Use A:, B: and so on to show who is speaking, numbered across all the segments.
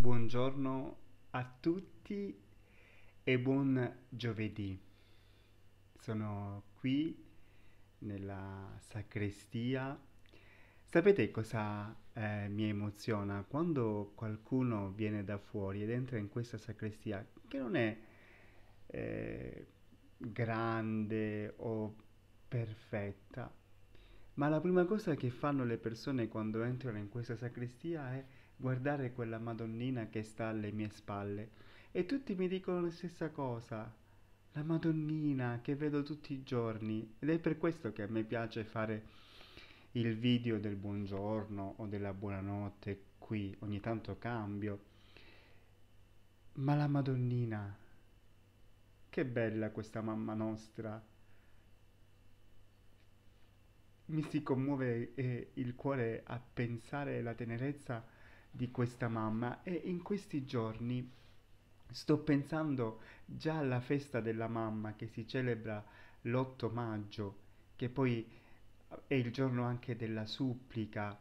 A: Buongiorno a tutti e buon giovedì. Sono qui nella sacrestia. Sapete cosa eh, mi emoziona? Quando qualcuno viene da fuori ed entra in questa sacrestia, che non è eh, grande o perfetta, ma la prima cosa che fanno le persone quando entrano in questa sacrestia è guardare quella Madonnina che sta alle mie spalle. E tutti mi dicono la stessa cosa. La Madonnina che vedo tutti i giorni. Ed è per questo che a me piace fare il video del buongiorno o della buonanotte qui. Ogni tanto cambio. Ma la Madonnina. Che bella questa mamma nostra. Mi si commuove eh, il cuore a pensare la tenerezza di questa mamma e in questi giorni sto pensando già alla festa della mamma che si celebra l'8 maggio, che poi è il giorno anche della supplica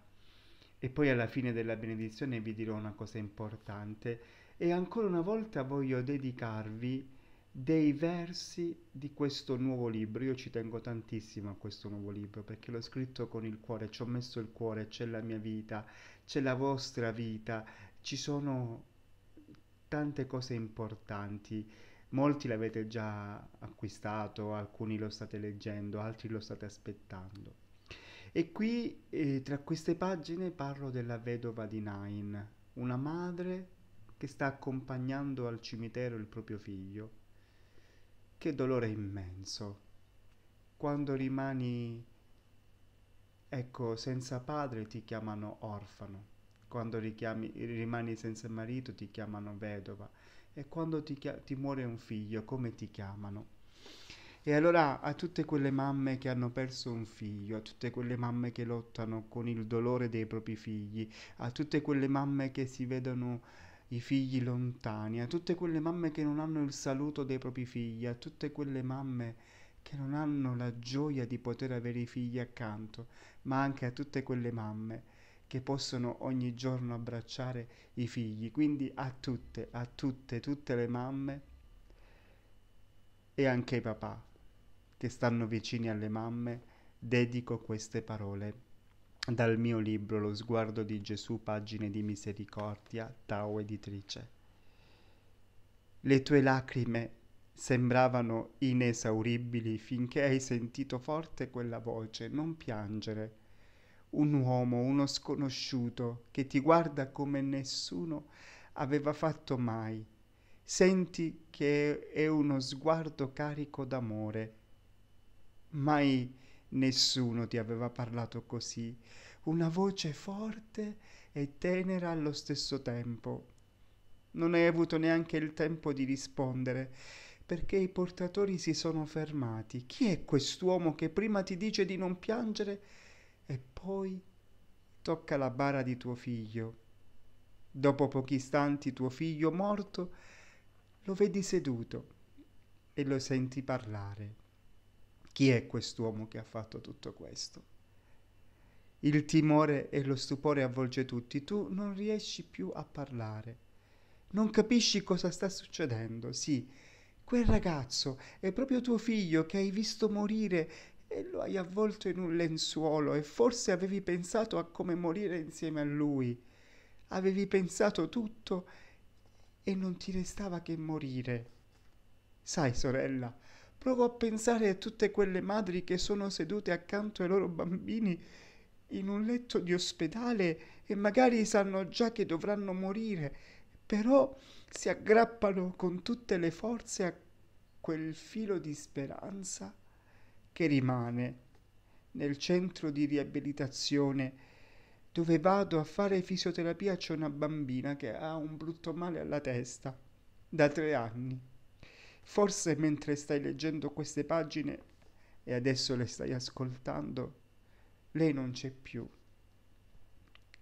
A: e poi alla fine della benedizione vi dirò una cosa importante e ancora una volta voglio dedicarvi dei versi di questo nuovo libro. Io ci tengo tantissimo a questo nuovo libro perché l'ho scritto con il cuore, ci ho messo il cuore, c'è la mia vita, c'è la vostra vita, ci sono tante cose importanti. Molti l'avete già acquistato, alcuni lo state leggendo, altri lo state aspettando. E qui eh, tra queste pagine parlo della vedova di Nain, una madre che sta accompagnando al cimitero il proprio figlio che dolore immenso quando rimani, ecco, senza padre ti chiamano orfano, quando richiami, rimani senza marito ti chiamano vedova e quando ti, ti muore un figlio come ti chiamano? E allora a tutte quelle mamme che hanno perso un figlio, a tutte quelle mamme che lottano con il dolore dei propri figli, a tutte quelle mamme che si vedono i figli lontani, a tutte quelle mamme che non hanno il saluto dei propri figli, a tutte quelle mamme che non hanno la gioia di poter avere i figli accanto, ma anche a tutte quelle mamme che possono ogni giorno abbracciare i figli. Quindi a tutte, a tutte, tutte le mamme e anche i papà che stanno vicini alle mamme dedico queste parole. Dal mio libro Lo sguardo di Gesù, pagine di misericordia, Tao editrice. Le tue lacrime sembravano inesauribili finché hai sentito forte quella voce, non piangere. Un uomo, uno sconosciuto, che ti guarda come nessuno aveva fatto mai. Senti che è uno sguardo carico d'amore. Mai Nessuno ti aveva parlato così, una voce forte e tenera allo stesso tempo. Non hai avuto neanche il tempo di rispondere, perché i portatori si sono fermati. Chi è quest'uomo che prima ti dice di non piangere e poi tocca la bara di tuo figlio? Dopo pochi istanti tuo figlio morto lo vedi seduto e lo senti parlare. Chi è quest'uomo che ha fatto tutto questo? Il timore e lo stupore avvolge tutti, tu non riesci più a parlare, non capisci cosa sta succedendo, sì, quel ragazzo è proprio tuo figlio che hai visto morire e lo hai avvolto in un lenzuolo e forse avevi pensato a come morire insieme a lui. Avevi pensato tutto e non ti restava che morire. Sai, sorella, Provo a pensare a tutte quelle madri che sono sedute accanto ai loro bambini in un letto di ospedale e magari sanno già che dovranno morire, però si aggrappano con tutte le forze a quel filo di speranza che rimane nel centro di riabilitazione dove vado a fare fisioterapia c'è una bambina che ha un brutto male alla testa da tre anni. Forse mentre stai leggendo queste pagine e adesso le stai ascoltando, lei non c'è più.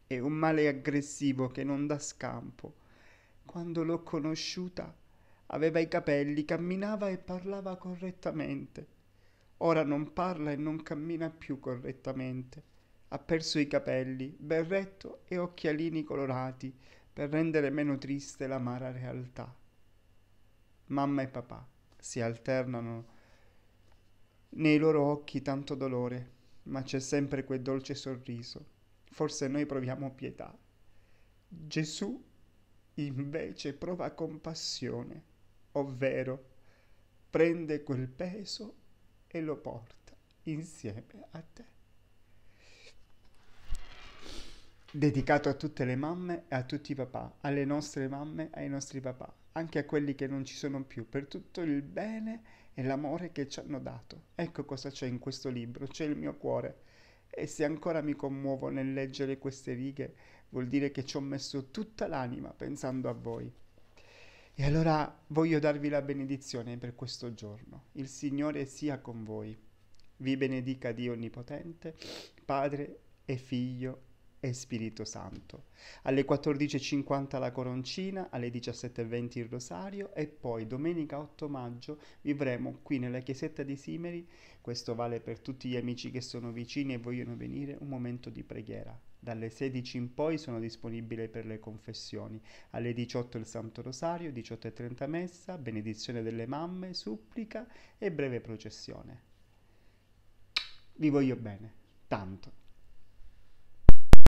A: È un male aggressivo che non dà scampo. Quando l'ho conosciuta aveva i capelli, camminava e parlava correttamente. Ora non parla e non cammina più correttamente. Ha perso i capelli, berretto e occhialini colorati per rendere meno triste l'amara realtà mamma e papà si alternano nei loro occhi tanto dolore, ma c'è sempre quel dolce sorriso. Forse noi proviamo pietà. Gesù invece prova compassione, ovvero prende quel peso e lo porta insieme a te. Dedicato a tutte le mamme e a tutti i papà, alle nostre mamme e ai nostri papà anche a quelli che non ci sono più, per tutto il bene e l'amore che ci hanno dato. Ecco cosa c'è in questo libro, c'è il mio cuore. E se ancora mi commuovo nel leggere queste righe, vuol dire che ci ho messo tutta l'anima pensando a voi. E allora voglio darvi la benedizione per questo giorno. Il Signore sia con voi. Vi benedica Dio Onnipotente, Padre e Figlio e Spirito Santo. Alle 14.50 la coroncina, alle 17.20 il rosario e poi domenica 8 maggio vivremo qui nella chiesetta di Simeri, questo vale per tutti gli amici che sono vicini e vogliono venire, un momento di preghiera. Dalle 16 in poi sono disponibile per le confessioni. Alle 18 il Santo Rosario, 18.30 messa, benedizione delle mamme, supplica e breve processione. Vi voglio bene, tanto.